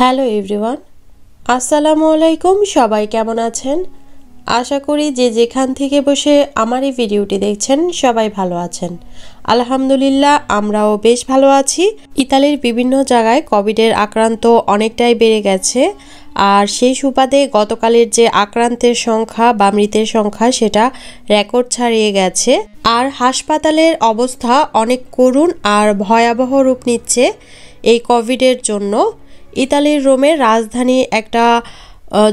hello everyone আসসালামু আলাইকুম সবাই কেমন আছেন আশা করি যে যেখান থেকে বসে আমার এই ভিডিওটি দেখছেন সবাই ভালো আছেন আলহামদুলিল্লাহ আমরাও বেশ ভালো আছি ইতালির বিভিন্ন জায়গায় কোভিডের আক্রান্ত অনেকটাই বেড়ে গেছে আর সেই সুবাদে গতকালের যে আক্রান্তের সংখ্যা বা মৃতের সংখ্যা সেটা রেকর্ড ছাড়িয়ে গেছে আর হাসপাতালের অবস্থা অনেক করুণ আর ভয়াবহ রূপ নিচ্ছে এই কোভিডের জন্য ইতালির রোমের রাজধানী একটা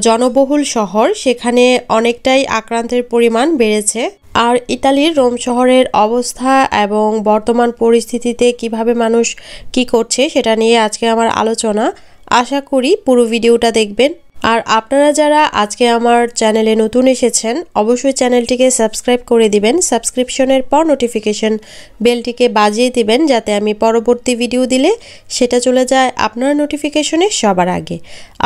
জনবহুল শহর সেখানে অনেকটাই আক্রান্তের পরিমাণ বেড়েছে আর ইতালির রোম শহরের অবস্থা এবং বর্তমান পরিস্থিতিতে কিভাবে মানুষ কি করছে সেটা নিয়ে আজকে আমার আলোচনা আশা করি পুরো ভিডিওটা দেখবেন আর আপনারা যারা আজকে আমার চ্যানেলে নতুন এসেছেন অবশ্যই চ্যানেলটিকে সাবস্ক্রাইব করে দিবেন সাবস্ক্রিপশনের পর নোটিফিকেশন বেলটিকে বাজিয়ে দিবেন যাতে আমি পরবর্তী ভিডিও দিলে সেটা চলে যায় আপনার নোটিফিকেশনে সবার আগে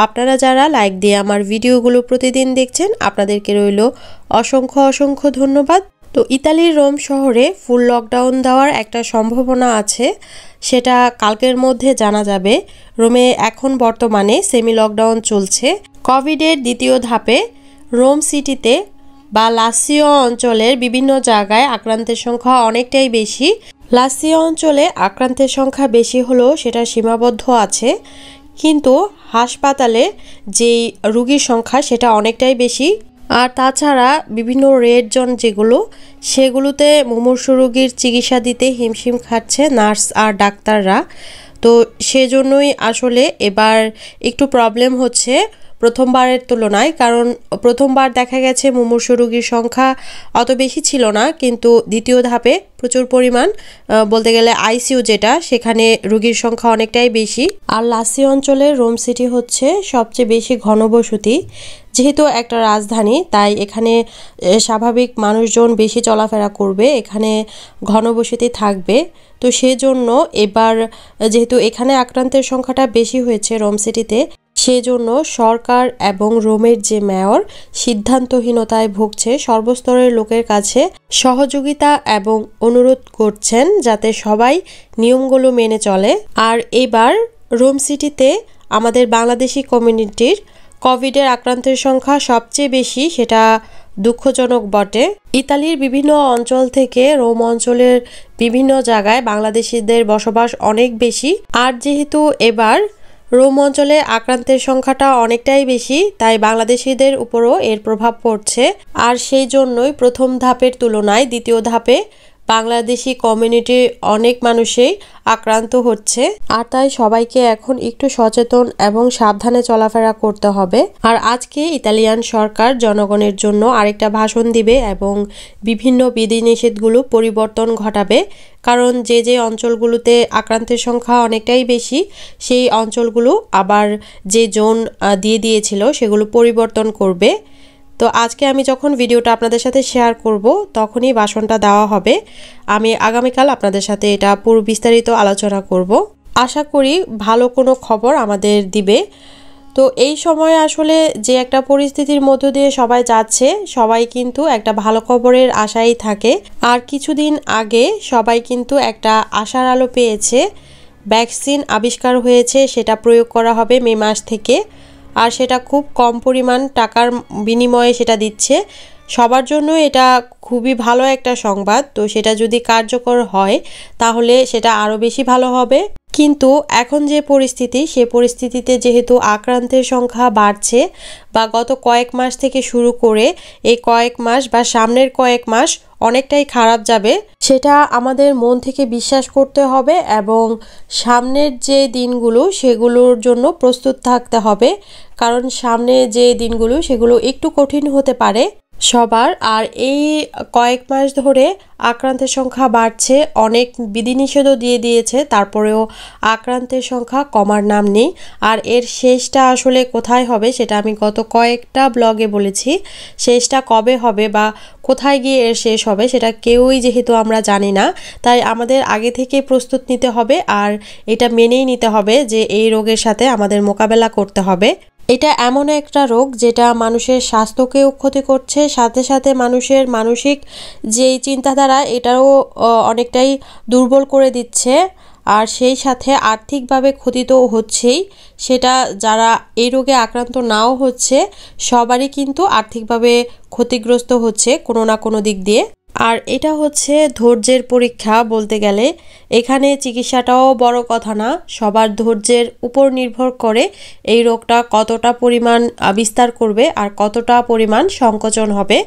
আপনারা যারা লাইক দিয়ে আমার ভিডিওগুলো প্রতিদিন দেখছেন আপনাদেরকে রইল অসংখ্য অসংখ্য ধন্যবাদ তো ইতালির রোম শহরে ফুল লকডাউন দেওয়ার একটা সম্ভাবনা আছে সেটা কালকের মধ্যে জানা যাবে রোমে এখন বর্তমানে সেমি লকডাউন চলছে কোভিডের দ্বিতীয় ধাপে রোম সিটিতে বা লাসিও অঞ্চলের বিভিন্ন জায়গায় আক্রান্তের সংখ্যা অনেকটাই বেশি লাসিও অঞ্চলে আক্রান্তের সংখ্যা বেশি হলেও সেটা সীমাবদ্ধ আছে কিন্তু হাসপাতালে যেই রুগীর সংখ্যা সেটা অনেকটাই বেশি আর তাছাড়া বিভিন্ন রেড জোন যেগুলো সেগুলোতে মুমূর্ষু রোগীর চিকিৎসা দিতে হিমশিম খাচ্ছে নার্স আর ডাক্তাররা তো সেজন্যই আসলে এবার একটু প্রবলেম হচ্ছে প্রথমবারের তুলনায় কারণ প্রথমবার দেখা গেছে মুমূর্ষু রোগীর সংখ্যা অত বেশি ছিল না কিন্তু দ্বিতীয় ধাপে প্রচুর পরিমাণ বলতে গেলে আইসিইউ যেটা সেখানে রোগীর সংখ্যা অনেকটাই বেশি আর লাসি অঞ্চলের রোম সিটি হচ্ছে সবচেয়ে বেশি ঘনবসতি যেহেতু একটা রাজধানী তাই এখানে স্বাভাবিক মানুষজন বেশি চলাফেরা করবে এখানে ঘনবসতি থাকবে তো সেজন্য এবার যেহেতু এখানে আক্রান্তের সংখ্যাটা বেশি হয়েছে রোম সিটিতে সেজন্য সরকার এবং রোমের যে মেয়র সিদ্ধান্তহীনতায় ভুগছে সর্বস্তরের লোকের কাছে সহযোগিতা এবং অনুরোধ করছেন যাতে সবাই নিয়মগুলো মেনে চলে আর এবার রোম সিটিতে আমাদের বাংলাদেশি কমিউনিটির কোভিডের আক্রান্তের সংখ্যা সবচেয়ে বেশি সেটা দুঃখজনক বটে ইতালির বিভিন্ন অঞ্চল থেকে রোম অঞ্চলের বিভিন্ন জায়গায় বাংলাদেশিদের বসবাস অনেক বেশি আর যেহেতু এবার রোম অঞ্চলে আক্রান্তের সংখ্যাটা অনেকটাই বেশি তাই বাংলাদেশিদের উপরও এর প্রভাব পড়ছে আর সেই জন্যই প্রথম ধাপের তুলনায় দ্বিতীয় ধাপে বাংলাদেশি কমিউনিটির অনেক মানুষই আক্রান্ত হচ্ছে আর তাই সবাইকে এখন একটু সচেতন এবং সাবধানে চলাফেরা করতে হবে আর আজকে ইতালিয়ান সরকার জনগণের জন্য আরেকটা ভাষণ দিবে এবং বিভিন্ন বিধিনিষেধগুলো পরিবর্তন ঘটাবে কারণ যে যে অঞ্চলগুলোতে আক্রান্তের সংখ্যা অনেকটাই বেশি সেই অঞ্চলগুলো আবার যে জোন দিয়ে দিয়েছিল সেগুলো পরিবর্তন করবে তো আজকে আমি যখন ভিডিওটা আপনাদের সাথে শেয়ার করব তখনই বাসনটা দেওয়া হবে আমি আগামীকাল আপনাদের সাথে এটা পুরো বিস্তারিত আলোচনা করব আশা করি ভালো কোনো খবর আমাদের দিবে তো এই সময় আসলে যে একটা পরিস্থিতির মধ্য দিয়ে সবাই যাচ্ছে সবাই কিন্তু একটা ভালো খবরের আশাই থাকে আর কিছুদিন আগে সবাই কিন্তু একটা আশার আলো পেয়েছে ভ্যাকসিন আবিষ্কার হয়েছে সেটা প্রয়োগ করা হবে মে মাস থেকে আর সেটা খুব কম পরিমাণ টাকার বিনিময়ে সেটা দিচ্ছে সবার জন্য এটা খুবই ভালো একটা সংবাদ তো সেটা যদি কার্যকর হয় তাহলে সেটা আরও বেশি ভালো হবে কিন্তু এখন যে পরিস্থিতি সে পরিস্থিতিতে যেহেতু আক্রান্তের সংখ্যা বাড়ছে বা গত কয়েক মাস থেকে শুরু করে এই কয়েক মাস বা সামনের কয়েক মাস অনেকটাই খারাপ যাবে সেটা আমাদের মন থেকে বিশ্বাস করতে হবে এবং সামনের যে দিনগুলো সেগুলোর জন্য প্রস্তুত থাকতে হবে কারণ সামনে যে দিনগুলো সেগুলো একটু কঠিন হতে পারে সবার আর এই কয়েক মাস ধরে আক্রান্তের সংখ্যা বাড়ছে অনেক বিধিনিষেধও দিয়ে দিয়েছে তারপরেও আক্রান্তের সংখ্যা কমার নাম নেই আর এর শেষটা আসলে কোথায় হবে সেটা আমি গত কয়েকটা ব্লগে বলেছি শেষটা কবে হবে বা কোথায় গিয়ে এর শেষ হবে সেটা কেউই যেহেতু আমরা জানি না তাই আমাদের আগে থেকে প্রস্তুত নিতে হবে আর এটা মেনেই নিতে হবে যে এই রোগের সাথে আমাদের মোকাবেলা করতে হবে এটা এমন একটা রোগ যেটা মানুষের স্বাস্থ্যকেও ক্ষতি করছে সাথে সাথে মানুষের মানসিক যেই চিন্তাধারা এটাও অনেকটাই দুর্বল করে দিচ্ছে আর সেই সাথে আর্থিকভাবে ক্ষতি তো হচ্ছেই সেটা যারা এই রোগে আক্রান্ত নাও হচ্ছে সবারই কিন্তু আর্থিকভাবে ক্ষতিগ্রস্ত হচ্ছে কোনো না কোনো দিক দিয়ে আর এটা হচ্ছে ধৈর্যের পরীক্ষা বলতে গেলে এখানে চিকিৎসাটাও বড় কথা না সবার ধৈর্যের উপর নির্ভর করে এই রোগটা কতটা পরিমাণ বিস্তার করবে আর কতটা পরিমাণ সংকোচন হবে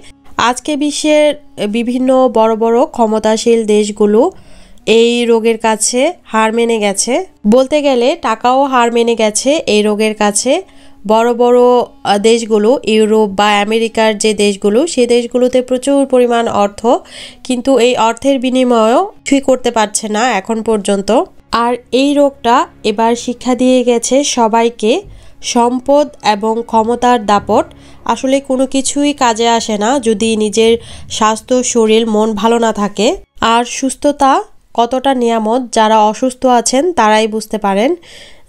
আজকে বিশ্বের বিভিন্ন বড় বড় ক্ষমতাশীল দেশগুলো এই রোগের কাছে হার মেনে গেছে বলতে গেলে টাকাও হার মেনে গেছে এই রোগের কাছে বড় বড় দেশগুলো ইউরোপ বা আমেরিকার যে দেশগুলো সে দেশগুলোতে প্রচুর পরিমাণ অর্থ কিন্তু এই অর্থের বিনিময়েও কিছুই করতে পারছে না এখন পর্যন্ত আর এই রোগটা এবার শিক্ষা দিয়ে গেছে সবাইকে সম্পদ এবং ক্ষমতার দাপট আসলে কোনো কিছুই কাজে আসে না যদি নিজের স্বাস্থ্য শরীর মন ভালো না থাকে আর সুস্থতা কতটা নিয়ামত যারা অসুস্থ আছেন তারাই বুঝতে পারেন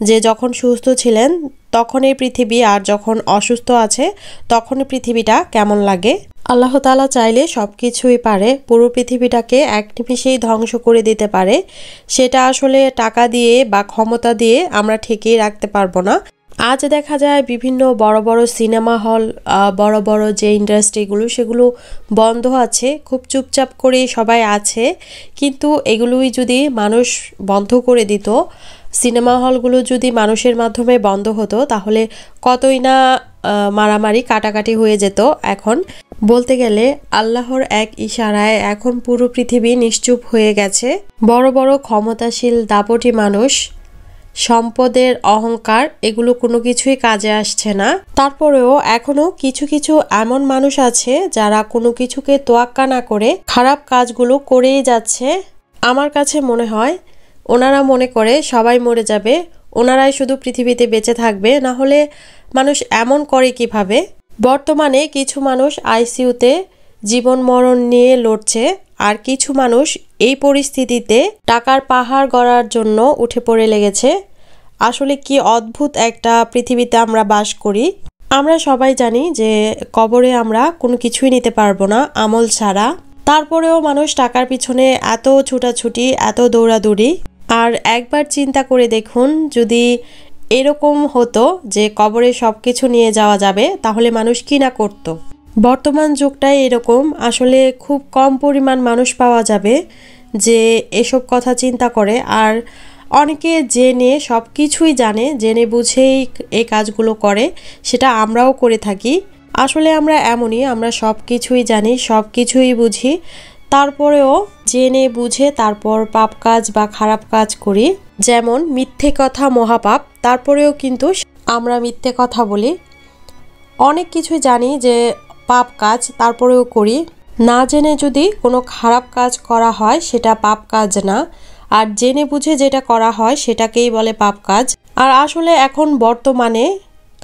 যে যখন সুস্থ ছিলেন তখন এই পৃথিবী আর যখন অসুস্থ আছে তখন পৃথিবীটা কেমন লাগে আল্লাহ তালা চাইলে সব কিছুই পারে পুরো পৃথিবীটাকে এক নিমিশেই ধ্বংস করে দিতে পারে সেটা আসলে টাকা দিয়ে বা ক্ষমতা দিয়ে আমরা ঠেকিয়ে রাখতে পারবো না আজ দেখা যায় বিভিন্ন বড় বড় সিনেমা হল বড় বড় যে ইন্ডাস্ট্রিগুলো সেগুলো বন্ধ আছে খুব চুপচাপ করে সবাই আছে কিন্তু এগুলোই যদি মানুষ বন্ধ করে দিত সিনেমা হলগুলো যদি মানুষের মাধ্যমে বন্ধ হতো তাহলে কতই না মারামারি কাটাকাটি হয়ে যেত এখন বলতে গেলে আল্লাহর এক ইশারায় এখন পুরো পৃথিবী নিশ্চুপ হয়ে গেছে বড় বড় ক্ষমতাশীল দাপটি মানুষ সম্পদের অহংকার এগুলো কোনো কিছুই কাজে আসছে না তারপরেও এখনো কিছু কিছু এমন মানুষ আছে যারা কোনো কিছুকে তোয়াক্কা না করে খারাপ কাজগুলো করেই যাচ্ছে আমার কাছে মনে হয় ওনারা মনে করে সবাই মরে যাবে ওনারাই শুধু পৃথিবীতে বেঁচে থাকবে না হলে মানুষ এমন করে কিভাবে বর্তমানে কিছু মানুষ আইসিইউতে জীবন মরণ নিয়ে লড়ছে আর কিছু মানুষ এই পরিস্থিতিতে টাকার পাহাড় গড়ার জন্য উঠে পড়ে লেগেছে আসলে কি অদ্ভুত একটা পৃথিবীতে আমরা বাস করি আমরা সবাই জানি যে কবরে আমরা কোনো কিছুই নিতে পারবো না আমল ছাড়া তারপরেও মানুষ টাকার পিছনে এত ছুটাছুটি এত দৌড়াদৌড়ি আর একবার চিন্তা করে দেখুন যদি এরকম হতো যে কবরে সব কিছু নিয়ে যাওয়া যাবে তাহলে মানুষ কি না করত বর্তমান যুগটাই এরকম আসলে খুব কম পরিমাণ মানুষ পাওয়া যাবে যে এসব কথা চিন্তা করে আর অনেকে জেনে সব কিছুই জানে জেনে বুঝেই এই কাজগুলো করে সেটা আমরাও করে থাকি আসলে আমরা এমনই আমরা সব কিছুই জানি সব কিছুই বুঝি তারপরেও জেনে বুঝে তারপর পাপ কাজ বা খারাপ কাজ করি যেমন মিথ্যে কথা মহাপাপ তারপরেও কিন্তু আমরা মিথ্যে কথা বলি অনেক কিছু জানি যে পাপ কাজ তারপরেও করি না জেনে যদি কোনো খারাপ কাজ করা হয় সেটা পাপ কাজ না আর জেনে বুঝে যেটা করা হয় সেটাকেই বলে পাপ কাজ আর আসলে এখন বর্তমানে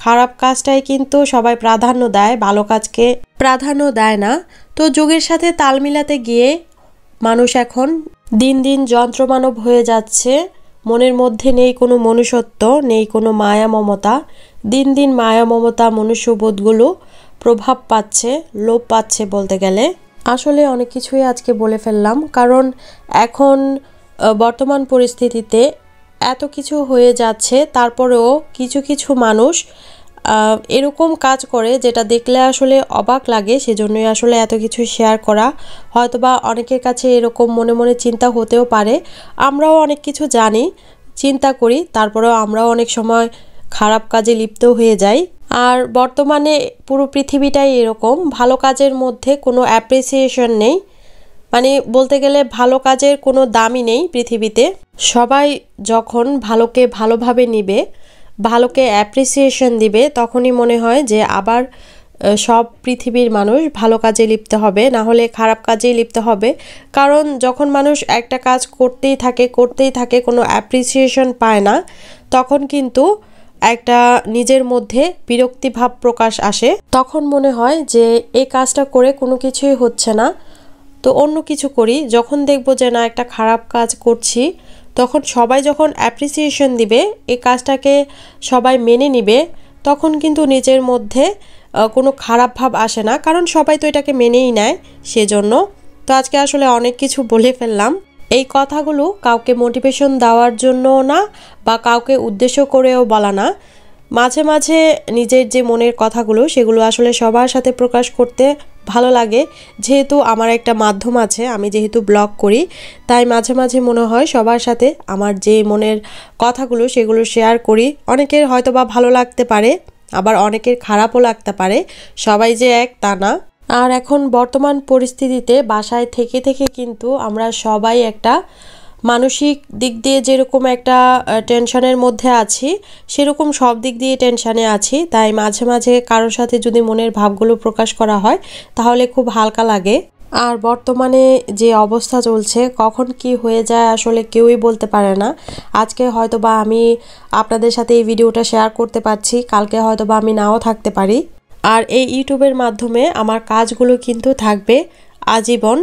খারাপ কাজটাই কিন্তু সবাই প্রাধান্য দেয় ভালো কাজকে প্রাধান্য দেয় না তো যুগের সাথে তাল মিলাতে গিয়ে মানুষ এখন দিন দিন যন্ত্রমানব হয়ে যাচ্ছে মনের মধ্যে নেই কোনো মনুষ্যত্ব নেই কোনো মায়া মমতা দিন দিন মায়া মমতা মনুষ্যবোধগুলো প্রভাব পাচ্ছে লোপ পাচ্ছে বলতে গেলে আসলে অনেক কিছুই আজকে বলে ফেললাম কারণ এখন বর্তমান পরিস্থিতিতে এত কিছু হয়ে যাচ্ছে তারপরেও কিছু কিছু মানুষ এরকম কাজ করে যেটা দেখলে আসলে অবাক লাগে সেজন্যই আসলে এত কিছু শেয়ার করা হয়তোবা অনেকের কাছে এরকম মনে মনে চিন্তা হতেও পারে আমরাও অনেক কিছু জানি চিন্তা করি তারপরেও আমরাও অনেক সময় খারাপ কাজে লিপ্ত হয়ে যাই আর বর্তমানে পুরো পৃথিবীটাই এরকম ভালো কাজের মধ্যে কোনো অ্যাপ্রিসিয়েশন নেই মানে বলতে গেলে ভালো কাজের কোনো দামই নেই পৃথিবীতে সবাই যখন ভালোকে ভালোভাবে নিবে ভালোকে অ্যাপ্রিসিয়েশন দিবে তখনই মনে হয় যে আবার সব পৃথিবীর মানুষ ভালো কাজে লিপ্ত হবে না হলে খারাপ কাজেই লিপ্ত হবে কারণ যখন মানুষ একটা কাজ করতেই থাকে করতেই থাকে কোনো অ্যাপ্রিসিয়েশন পায় না তখন কিন্তু একটা নিজের মধ্যে বিরক্তিভাব প্রকাশ আসে তখন মনে হয় যে এই কাজটা করে কোনো কিছুই হচ্ছে না তো অন্য কিছু করি যখন দেখব যে না একটা খারাপ কাজ করছি তখন সবাই যখন অ্যাপ্রিসিয়েশন দিবে এই কাজটাকে সবাই মেনে নিবে তখন কিন্তু নিজের মধ্যে কোনো খারাপ ভাব আসে না কারণ সবাই তো এটাকে মেনেই নেয় সেজন্য তো আজকে আসলে অনেক কিছু বলে ফেললাম এই কথাগুলো কাউকে মোটিভেশন দেওয়ার জন্যও না বা কাউকে উদ্দেশ্য করেও বলা না মাঝে মাঝে নিজের যে মনের কথাগুলো সেগুলো আসলে সবার সাথে প্রকাশ করতে ভালো লাগে যেহেতু আমার একটা মাধ্যম আছে আমি যেহেতু ব্লগ করি তাই মাঝে মাঝে মনে হয় সবার সাথে আমার যে মনের কথাগুলো সেগুলো শেয়ার করি অনেকের হয়তো বা ভালো লাগতে পারে আবার অনেকের খারাপও লাগতে পারে সবাই যে এক তা না আর এখন বর্তমান পরিস্থিতিতে বাসায় থেকে থেকে কিন্তু আমরা সবাই একটা মানসিক দিক দিয়ে যেরকম একটা টেনশনের মধ্যে আছি সেরকম সব দিক দিয়ে টেনশানে আছি তাই মাঝে মাঝে কারোর সাথে যদি মনের ভাবগুলো প্রকাশ করা হয় তাহলে খুব হালকা লাগে আর বর্তমানে যে অবস্থা চলছে কখন কি হয়ে যায় আসলে কেউই বলতে পারে না আজকে হয়তো বা আমি আপনাদের সাথে এই ভিডিওটা শেয়ার করতে পারছি কালকে হয়তো বা আমি নাও থাকতে পারি আর এই ইউটিউবের মাধ্যমে আমার কাজগুলো কিন্তু থাকবে আজীবন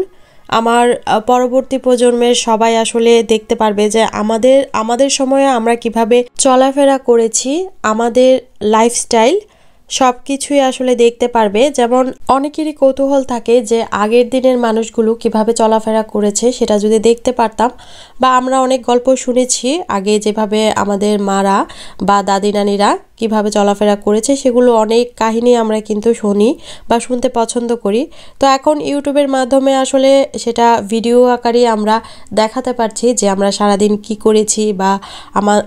আমার পরবর্তী প্রজন্মের সবাই আসলে দেখতে পারবে যে আমাদের আমাদের সময়ে আমরা কিভাবে চলাফেরা করেছি আমাদের লাইফস্টাইল সব কিছুই আসলে দেখতে পারবে যেমন অনেকেরই কৌতূহল থাকে যে আগের দিনের মানুষগুলো কিভাবে চলাফেরা করেছে সেটা যদি দেখতে পারতাম বা আমরা অনেক গল্প শুনেছি আগে যেভাবে আমাদের মারা বা দাদি নানিরা কিভাবে চলাফেরা করেছে সেগুলো অনেক কাহিনী আমরা কিন্তু শুনি বা শুনতে পছন্দ করি তো এখন ইউটিউবের মাধ্যমে আসলে সেটা ভিডিও আকারে আমরা দেখাতে পারছি যে আমরা সারাদিন কি করেছি বা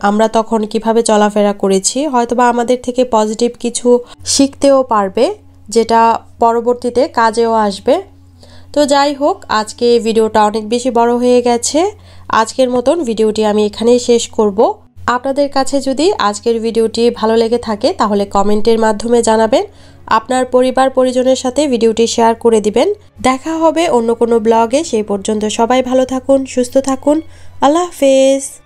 আমরা তখন কিভাবে চলাফেরা করেছি হয়তোবা আমাদের থেকে পজিটিভ কিছু শিখতেও পারবে যেটা পরবর্তীতে কাজেও আসবে তো যাই হোক আজকে ভিডিওটা অনেক বেশি বড় হয়ে গেছে আজকের মতন ভিডিওটি আমি এখানেই শেষ করবো আপনাদের কাছে যদি আজকের ভিডিওটি ভালো লেগে থাকে তাহলে কমেন্টের মাধ্যমে জানাবেন আপনার পরিবার পরিজনের সাথে ভিডিওটি শেয়ার করে দিবেন দেখা হবে অন্য কোনো ব্লগে সেই পর্যন্ত সবাই ভালো থাকুন সুস্থ থাকুন আল্লাহ হাফেজ